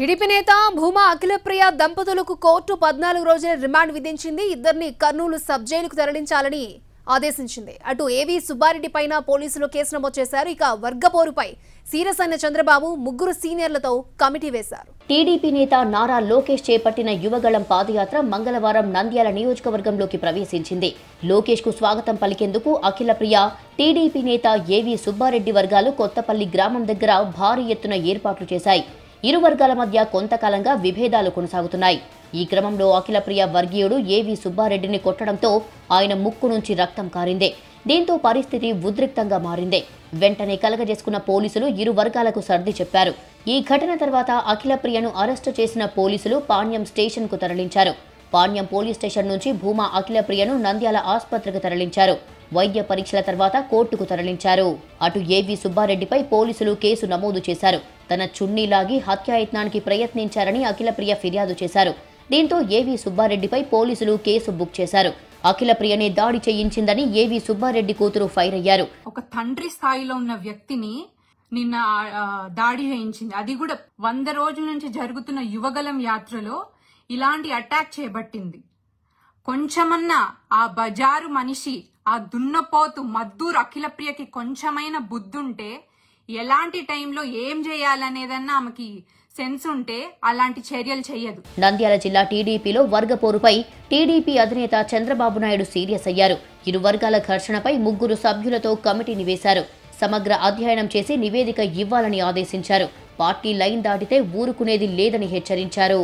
TDP నేత భూమా అఖిలప్రియ దంపతులకు court పద్నాలుగు రోజుల రిమాండ్ విధించింది ఇద్దరిని కర్నూలు సబ్ జైలుకు తరలించాలని ఆదేశించింది అటు ఏవి సుబ్బారెడ్డి పైన పోలీసులు కేసు నమోదు చేశారు ఇక వర్గపోరుపై సీరస్ అయిన చంద్రబాబు ముగ్గురు సీనియర్లతో కమిటీ వేశారు టీడీపీ నేత నారా లోకేష్ చేపట్టిన యువగళం పాదయాత్ర మంగళవారం నంద్యాల నియోజకవర్గంలోకి ప్రవేశించింది లోకేష్ కు స్వాగతం పలికేందుకు అఖిలప్రియ టీడీపీ నేత ఏవి సుబ్బారెడ్డి వర్గాలు కొత్తపల్లి గ్రామం దగ్గర భారీ ఎత్తున ఏర్పాట్లు చేశాయి ఇరు వర్గాల మధ్య కొంతకాలంగా విభేదాలు కొనసాగుతున్నాయి ఈ క్రమంలో అఖిలప్రియ వర్గీయుడు ఏవి సుబ్బారెడ్డిని కొట్టడంతో ఆయన ముక్కు నుంచి రక్తం కారిందే దీంతో పరిస్థితి ఉద్రిక్తంగా మారిందే వెంటనే కలగజేసుకున్న పోలీసులు ఇరు వర్గాలకు సర్ది చెప్పారు ఈ ఘటన తర్వాత అఖిలప్రియను అరెస్టు చేసిన పోలీసులు పాణ్యం స్టేషన్కు తరలించారు పాణ్యం పోలీస్ స్టేషన్ నుంచి భూమా అఖిలప్రియను నంద్యాల ఆసుపత్రికి తరలించారు వైద్య పరీక్షల తర్వాత కోర్టుకు తరలించారు అటు ఏవి సుబ్బారెడ్డిపై పోలీసులు కేసు నమోదు చేశారు తన చున్నీలాగి లాగి హత్యాయత్నానికి ప్రయత్నించారని అఖిలప్రియ ఫిర్యాదు చేశారు దీంతో ఏవి సుబ్బారెడ్డిపై పోలీసులు కేసు బుక్ చేశారు అఖిల ప్రియనే దాడి చేయించిందని ఏవి సుబ్బారెడ్డి కూతురు ఫైర్ అయ్యారు ఒక తండ్రి స్థాయిలో ఉన్న వ్యక్తిని నిన్న దాడి చేయించింది అది కూడా వంద రోజుల నుంచి జరుగుతున్న యువగలం యాత్రలో ఇలాంటి అటాక్ చేయబట్టింది కొంచెమన్నా ఆ బజారు మనిషి ఆ దున్నపోతు మద్దూర్ అఖిలప్రియకి కొంచెమైన బుద్ధుంటే ఎలాంటి టైంలో ఏం చేయాలనేదన్నా ఆమెకి సెన్స్ ఉంటే అలాంటి చర్యలు చేయదు నంద్యాల జిల్లా టీడీపీలో వర్గ పోరుపై టీడీపీ అధినేత చంద్రబాబు నాయుడు సీరియస్ అయ్యారు ఇరు వర్గాల ఘర్షణపై ముగ్గురు సభ్యులతో కమిటీని వేశారు సమగ్ర అధ్యయనం చేసి నివేదిక ఇవ్వాలని ఆదేశించారు పార్టీ లైన్ దాటితే ఊరుకునేది లేదని హెచ్చరించారు